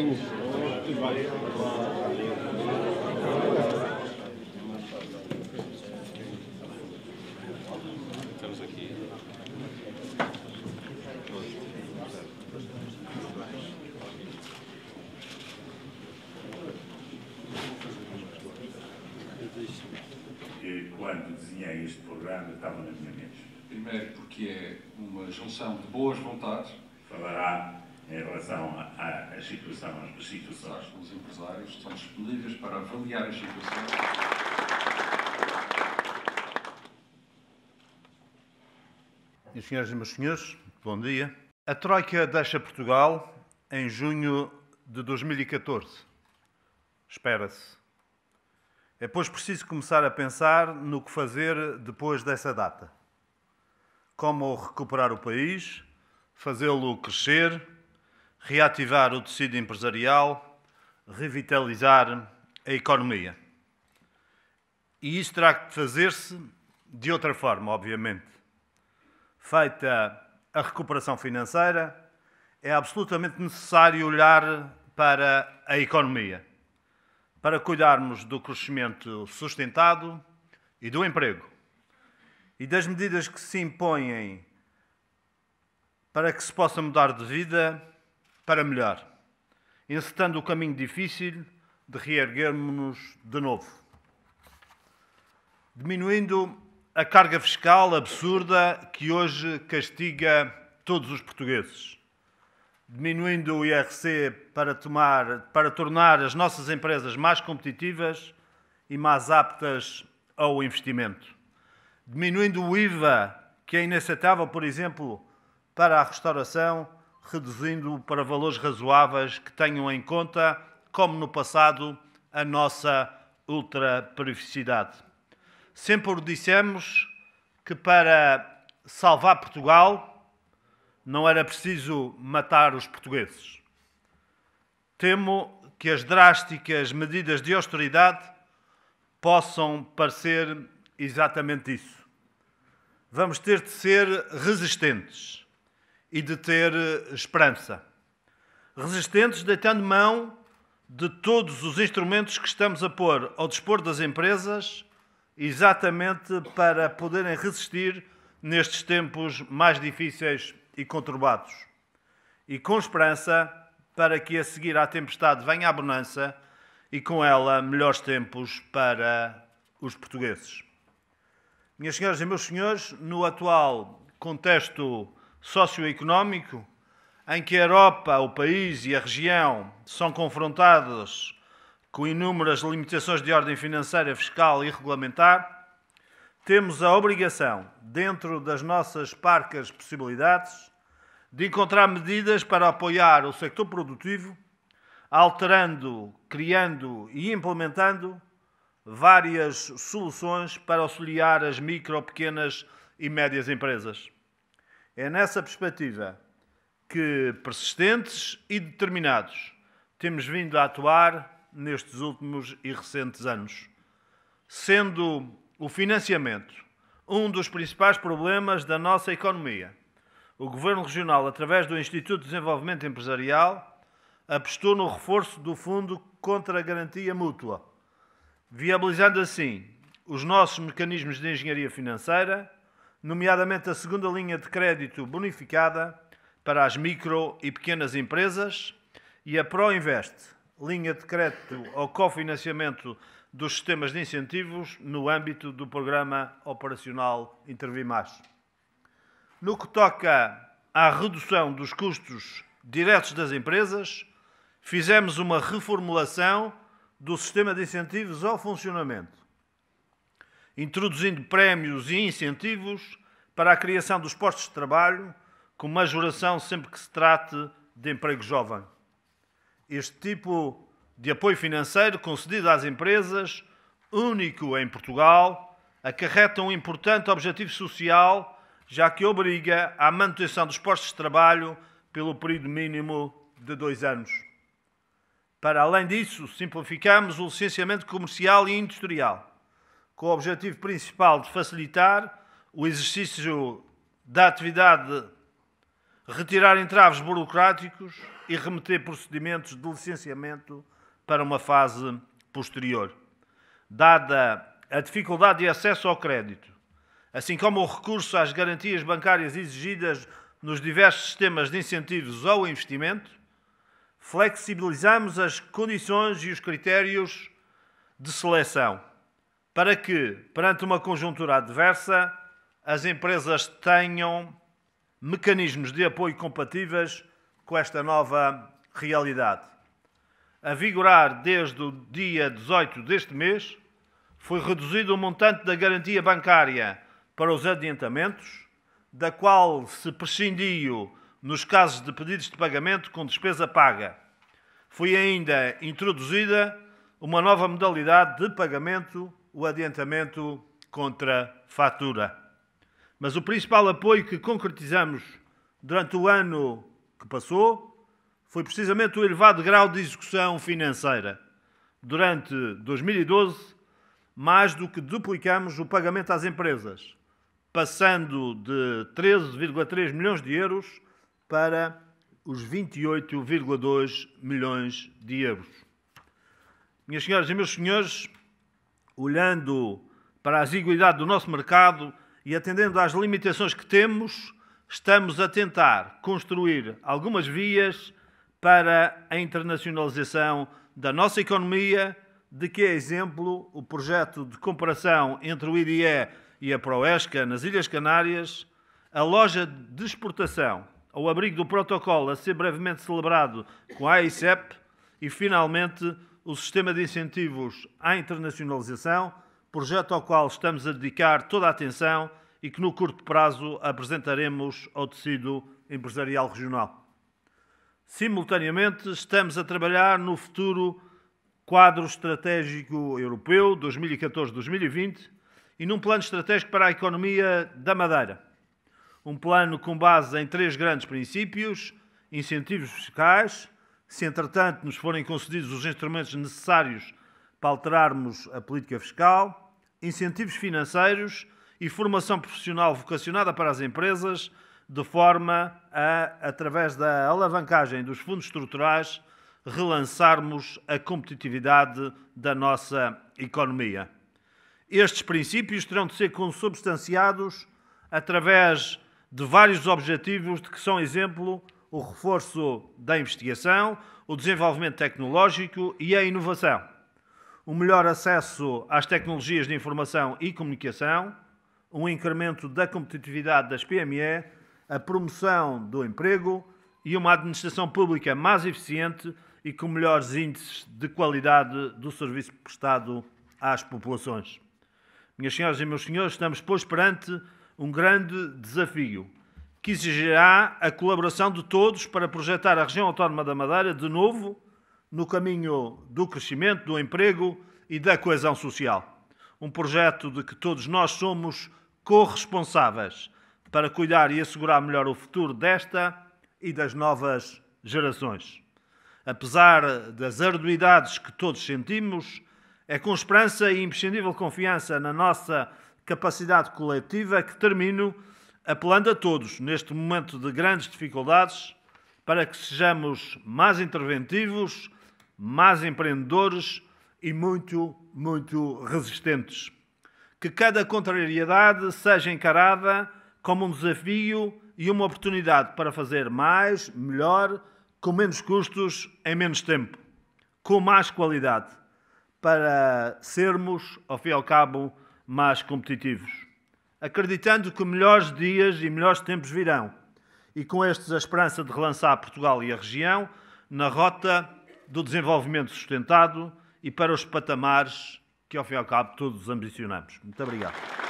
Estamos aqui. quando desenhei este programa, estava na minha mente. Primeiro, porque é uma junção de boas vontades. Falará em relação às situações situações. Os empresários estão disponíveis para avaliar as situações. Minhas senhoras e meus senhores, bom dia. A Troika deixa Portugal em junho de 2014. Espera-se. É, pois, preciso começar a pensar no que fazer depois dessa data. Como recuperar o país, fazê-lo crescer reativar o tecido empresarial, revitalizar a economia. E isto terá que fazer-se de outra forma, obviamente. Feita a recuperação financeira, é absolutamente necessário olhar para a economia, para cuidarmos do crescimento sustentado e do emprego, e das medidas que se impõem para que se possa mudar de vida para melhor, encetando o caminho difícil de reerguermos-nos de novo, diminuindo a carga fiscal absurda que hoje castiga todos os portugueses, diminuindo o IRC para, tomar, para tornar as nossas empresas mais competitivas e mais aptas ao investimento, diminuindo o IVA, que é inaceitável, por exemplo, para a restauração reduzindo-o para valores razoáveis que tenham em conta, como no passado, a nossa ultraperificidade. Sempre dissemos que para salvar Portugal não era preciso matar os portugueses. Temo que as drásticas medidas de austeridade possam parecer exatamente isso. Vamos ter de ser resistentes e de ter eh, esperança. Resistentes, deitando mão de todos os instrumentos que estamos a pôr ao dispor das empresas, exatamente para poderem resistir nestes tempos mais difíceis e conturbados. E com esperança para que a seguir à tempestade venha a bonança e com ela melhores tempos para os portugueses. Minhas senhoras e meus senhores, no atual contexto socioeconómico em que a Europa, o país e a região são confrontados com inúmeras limitações de ordem financeira, fiscal e regulamentar, temos a obrigação, dentro das nossas parcas possibilidades, de encontrar medidas para apoiar o sector produtivo, alterando, criando e implementando várias soluções para auxiliar as micro, pequenas e médias empresas. É nessa perspectiva que, persistentes e determinados, temos vindo a atuar nestes últimos e recentes anos, sendo o financiamento um dos principais problemas da nossa economia. O Governo Regional, através do Instituto de Desenvolvimento Empresarial, apostou no reforço do Fundo contra a Garantia Mútua, viabilizando assim os nossos mecanismos de engenharia financeira nomeadamente a segunda linha de crédito bonificada para as micro e pequenas empresas e a ProInvest, linha de crédito ao cofinanciamento dos sistemas de incentivos no âmbito do Programa Operacional Intervimais. No que toca à redução dos custos diretos das empresas, fizemos uma reformulação do sistema de incentivos ao funcionamento introduzindo prémios e incentivos para a criação dos postos de trabalho, com majoração sempre que se trate de emprego jovem. Este tipo de apoio financeiro concedido às empresas, único em Portugal, acarreta um importante objetivo social, já que obriga à manutenção dos postos de trabalho pelo período mínimo de dois anos. Para além disso, simplificamos o licenciamento comercial e industrial com o objetivo principal de facilitar o exercício da atividade, retirar entraves burocráticos e remeter procedimentos de licenciamento para uma fase posterior, dada a dificuldade de acesso ao crédito, assim como o recurso às garantias bancárias exigidas nos diversos sistemas de incentivos ao investimento, flexibilizamos as condições e os critérios de seleção para que, perante uma conjuntura adversa, as empresas tenham mecanismos de apoio compatíveis com esta nova realidade. A vigorar desde o dia 18 deste mês, foi reduzido o montante da garantia bancária para os adiantamentos, da qual se prescindiu nos casos de pedidos de pagamento com despesa paga. Foi ainda introduzida uma nova modalidade de pagamento o adiantamento contra fatura. Mas o principal apoio que concretizamos durante o ano que passou foi precisamente o elevado grau de execução financeira. Durante 2012, mais do que duplicamos o pagamento às empresas, passando de 13,3 milhões de euros para os 28,2 milhões de euros. Minhas senhoras e meus senhores, olhando para a exiguidade do nosso mercado e atendendo às limitações que temos, estamos a tentar construir algumas vias para a internacionalização da nossa economia, de que é exemplo o projeto de comparação entre o IDE e a Proesca nas Ilhas Canárias, a loja de exportação ao abrigo do protocolo a ser brevemente celebrado com a AICEP e, finalmente, o sistema de incentivos à internacionalização, projeto ao qual estamos a dedicar toda a atenção e que no curto prazo apresentaremos ao tecido empresarial regional. Simultaneamente, estamos a trabalhar no futuro quadro estratégico europeu 2014-2020 e num plano estratégico para a economia da Madeira. Um plano com base em três grandes princípios: incentivos fiscais, se, entretanto, nos forem concedidos os instrumentos necessários para alterarmos a política fiscal, incentivos financeiros e formação profissional vocacionada para as empresas, de forma a, através da alavancagem dos fundos estruturais, relançarmos a competitividade da nossa economia. Estes princípios terão de ser consubstanciados através de vários objetivos de que são exemplo o reforço da investigação, o desenvolvimento tecnológico e a inovação, o melhor acesso às tecnologias de informação e comunicação, um incremento da competitividade das PME, a promoção do emprego e uma administração pública mais eficiente e com melhores índices de qualidade do serviço prestado às populações. Minhas senhoras e meus senhores, estamos, pois, perante um grande desafio que exigirá a colaboração de todos para projetar a região autónoma da Madeira de novo no caminho do crescimento, do emprego e da coesão social. Um projeto de que todos nós somos corresponsáveis para cuidar e assegurar melhor o futuro desta e das novas gerações. Apesar das arduidades que todos sentimos, é com esperança e imprescindível confiança na nossa capacidade coletiva que termino apelando a todos, neste momento de grandes dificuldades, para que sejamos mais interventivos, mais empreendedores e muito, muito resistentes. Que cada contrariedade seja encarada como um desafio e uma oportunidade para fazer mais, melhor, com menos custos, em menos tempo, com mais qualidade, para sermos, ao fim e ao cabo, mais competitivos acreditando que melhores dias e melhores tempos virão, e com estes a esperança de relançar Portugal e a região na rota do desenvolvimento sustentado e para os patamares que, ao fim e ao cabo, todos ambicionamos. Muito obrigado.